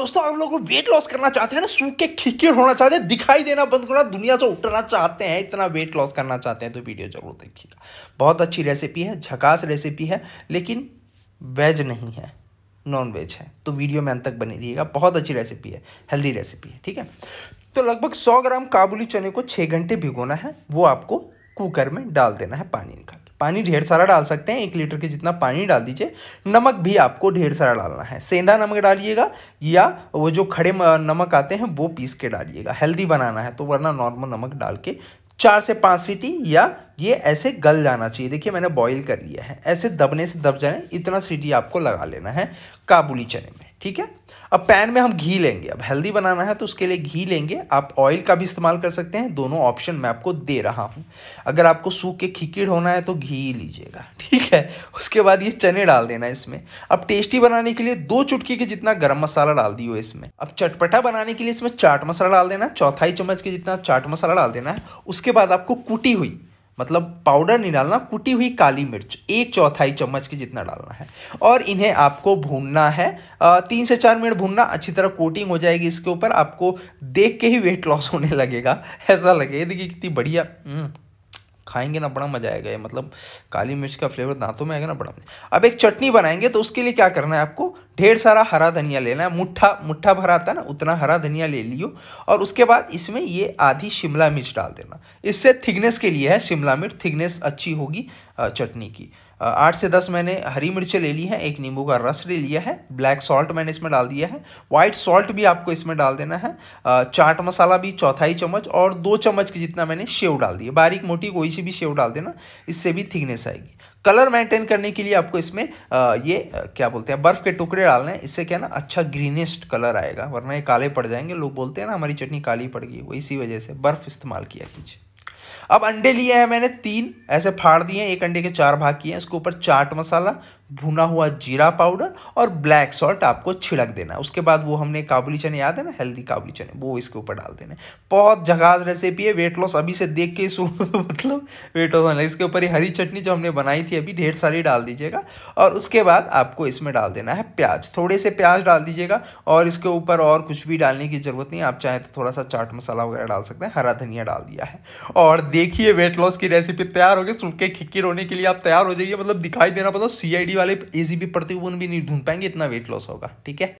दोस्तों आप लोग वेट लॉस करना चाहते हैं ना सूख के खिकिर होना चाहते हैं दिखाई देना बंद करना दुनिया से उठना चाहते हैं इतना वेट लॉस करना चाहते हैं तो वीडियो जरूर देखिएगा बहुत अच्छी रेसिपी है झकास रेसिपी है लेकिन वेज नहीं है नॉन वेज है तो वीडियो में अंत तक बनी रहिएगा बहुत अच्छी रेसिपी है हेल्दी रेसिपी है ठीक है तो लगभग सौ ग्राम काबुली चने को छः घंटे भिगोना है वो आपको कुकर में डाल देना है पानी निकाल पानी ढेर सारा डाल सकते हैं एक लीटर के जितना पानी डाल दीजिए नमक भी आपको ढेर सारा डालना है सेंधा नमक डालिएगा या वो जो खड़े नमक आते हैं वो पीस के डालिएगा हेल्दी बनाना है तो वरना नॉर्मल नमक डाल के चार से पाँच सीटी या ये ऐसे गल जाना चाहिए देखिए मैंने बॉईल कर लिया है ऐसे दबने से दब जाए इतना सीटी आपको लगा लेना है काबुली चने में ठीक है अब पैन में हम घी लेंगे अब हेल्दी बनाना है तो उसके लिए घी लेंगे आप ऑयल का भी इस्तेमाल कर सकते हैं दोनों ऑप्शन मैं आपको दे रहा हूँ अगर आपको सूख के खिकिड़ होना है तो घी लीजिएगा ठीक है उसके बाद ये चने डाल देना इसमें अब टेस्टी बनाने के लिए दो चुटकी के जितना गर्म मसाला डाल दियो इसमें अब चटपटा बनाने के लिए इसमें चाट मसाला डाल देना चौथाई चम्मच के जितना चाट मसाला डाल देना है उसके बाद आपको कूटी हुई मतलब पाउडर नहीं डालना कुटी हुई काली मिर्च एक चौथाई चम्मच के जितना डालना है और इन्हें आपको भूनना है तीन से चार मिनट भूनना अच्छी तरह कोटिंग हो जाएगी इसके ऊपर आपको देख के ही वेट लॉस होने लगेगा ऐसा लगेगा देखिए कितनी बढ़िया हम्म, खाएंगे ना बड़ा मजा आएगा ये मतलब काली मिर्च का फ्लेवर दांतों में आएगा ना बड़ा मजा अब एक चटनी बनाएंगे तो उसके लिए क्या करना है आपको ढेर सारा हरा धनिया लेना है मुट्ठा मुट्ठा भरा है ना उतना हरा धनिया ले लियो और उसके बाद इसमें ये आधी शिमला मिर्च डाल देना इससे थिकनेस के लिए है शिमला मिर्च थिकनेस अच्छी होगी चटनी की आठ से दस मैंने हरी मिर्चें ले ली है एक नींबू का रस ले लिया है ब्लैक सॉल्ट मैंने इसमें डाल दिया है वाइट सॉल्ट भी आपको इसमें डाल देना है चाट मसाला भी चौथाई चम्मच और दो चम्मच की जितना मैंने शेव डाल दिया बारीक मोटी कोई सी भी शेव डाल देना इससे भी थिकनेस आएगी कलर मेंटेन करने के लिए आपको इसमें ये क्या बोलते हैं बर्फ़ के टुकड़े डालने हैं इससे क्या ना अच्छा ग्रीनेस्ट कलर आएगा वरना ये काले पड़ जाएंगे लोग बोलते हैं ना हमारी चटनी काली पड़ गई वो इसी वजह से बर्फ़ इस्तेमाल किया कीजिए अब अंडे लिए हैं मैंने तीन ऐसे फाड़ दिए एक अंडे के चार भाग किए हैं इसके ऊपर चाट मसाला भुना हुआ जीरा पाउडर और ब्लैक सॉल्ट आपको छिड़क देना है उसके बाद वो हमने काबुली चने याद है ना हेल्दी काबुली चने वो इसके ऊपर डाल देने बहुत झकास रेसिपी है वेट लॉस अभी से देख के शुरू मतलब वेट लॉस होना इसके ऊपर ही हरी चटनी जो हमने बनाई थी अभी ढेर सारी डाल दीजिएगा और उसके बाद आपको इसमें डाल देना है प्याज थोड़े से प्याज डाल दीजिएगा और इसके ऊपर और कुछ भी डालने की ज़रूरत नहीं आप चाहें तो थोड़ा सा चाट मसाला वगैरह डाल सकते हैं हरा धनिया डाल दिया है और देखिए वेट लॉस की रेसिपी तैयार हो गई के खिक्की रोने के लिए आप तैयार हो जाइए मतलब दिखाई देना पता सी आई वाले ए प्रत्युगुण भी नहीं ढूंढ पाएंगे इतना वेट लॉस होगा ठीक है